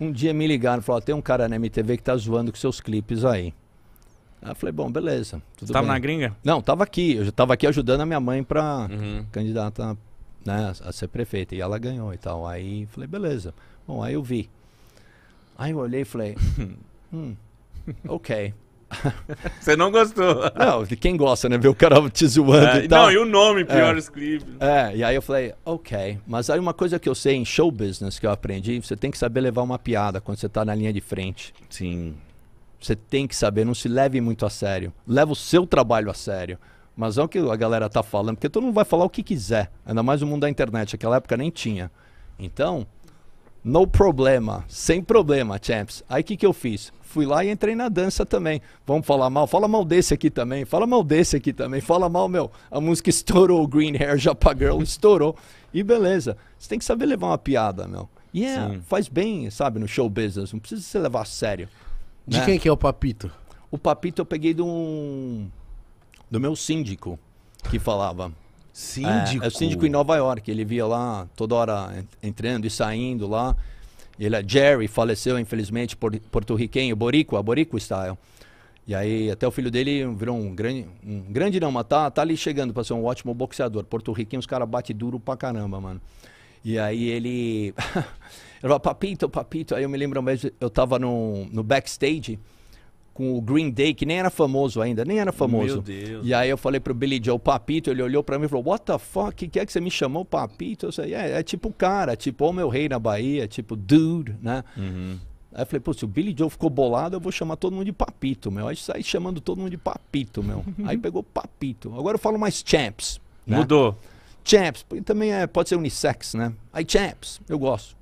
Um dia me ligaram e falaram: tem um cara na MTV que tá zoando com seus clipes aí. Aí eu falei, bom, beleza. Tudo tava bem. na gringa? Não, tava aqui. Eu tava aqui ajudando a minha mãe pra uhum. candidata né, a ser prefeita. E ela ganhou e tal. Aí falei, beleza. Bom, aí eu vi. Aí eu olhei e falei, hum, ok. Você não gostou. Não, quem gosta, né? Ver o cara te zoando é, e tal. Não, e o nome, pior é. clipes. É, e aí eu falei, ok. Mas aí uma coisa que eu sei em show business que eu aprendi, você tem que saber levar uma piada quando você tá na linha de frente. Sim. Você tem que saber, não se leve muito a sério. Leva o seu trabalho a sério. Mas é o que a galera tá falando, porque todo mundo vai falar o que quiser. Ainda mais no mundo da internet. Naquela época nem tinha. Então, no problema, sem problema, champs. Aí o que, que eu fiz? Fui lá e entrei na dança também. Vamos falar mal? Fala mal desse aqui também. Fala mal desse aqui também. Fala mal, meu. A música estourou, o Green Hair Japa Girl estourou. E beleza. Você tem que saber levar uma piada, meu. E yeah, é, Sim. faz bem, sabe, no show business. Não precisa se levar a sério. De né? quem que é o papito? O papito eu peguei de um... Do meu síndico que falava. Síndico? É, é o síndico em Nova York. Ele via lá toda hora entrando e saindo lá. Ele é Jerry, faleceu infelizmente, por, porto-riquenho, a Borico style. E aí até o filho dele virou um grande, um grande não, mas tá, tá ali chegando para ser um ótimo boxeador. Porto-riquenho, os caras batem duro pra caramba, mano. E aí ele... ele falou, papito, papito. Aí eu me lembro, eu tava no, no backstage com o Green Day, que nem era famoso ainda, nem era famoso. Meu Deus. E aí eu falei pro Billy Joe, Papito, ele olhou para mim e falou, what the fuck, que, que é que você me chamou Papito? Eu falei, é, é tipo cara, tipo o meu rei na Bahia, tipo dude, né? Uhum. Aí eu falei, pô, se o Billy Joe ficou bolado, eu vou chamar todo mundo de papito, meu. Aí saí chamando todo mundo de papito, meu. Aí pegou papito. Agora eu falo mais champs. Né? Mudou. Champs, também é, pode ser unissex, né? Aí champs, eu gosto.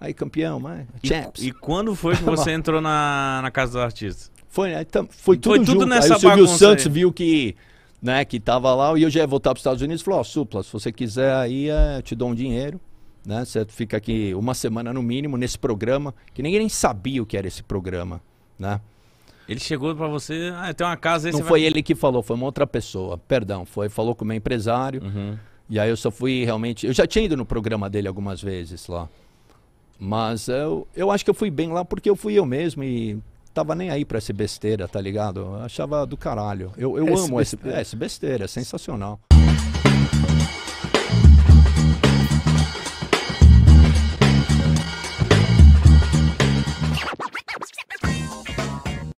Aí campeão, mas champs. E, e quando foi que você entrou na, na Casa dos Artistas? Né? Foi, foi tudo, foi tudo junto. nessa aí o Silvio Santos aí. viu que né, que tava lá, e eu já ia voltar para os Estados Unidos, falou, ó, oh, Supla, se você quiser aí, é, eu te dou um dinheiro, né, você fica aqui uma semana no mínimo nesse programa, que ninguém nem sabia o que era esse programa, né. Ele chegou para você, ah, tem uma casa aí Não foi vai... ele que falou, foi uma outra pessoa, perdão, foi, falou com o meu empresário, uhum. e aí eu só fui realmente, eu já tinha ido no programa dele algumas vezes lá, mas eu, eu acho que eu fui bem lá porque eu fui eu mesmo e tava nem aí pra essa besteira, tá ligado? Eu achava do caralho. Eu, eu esse amo esse, é, essa besteira, é sensacional.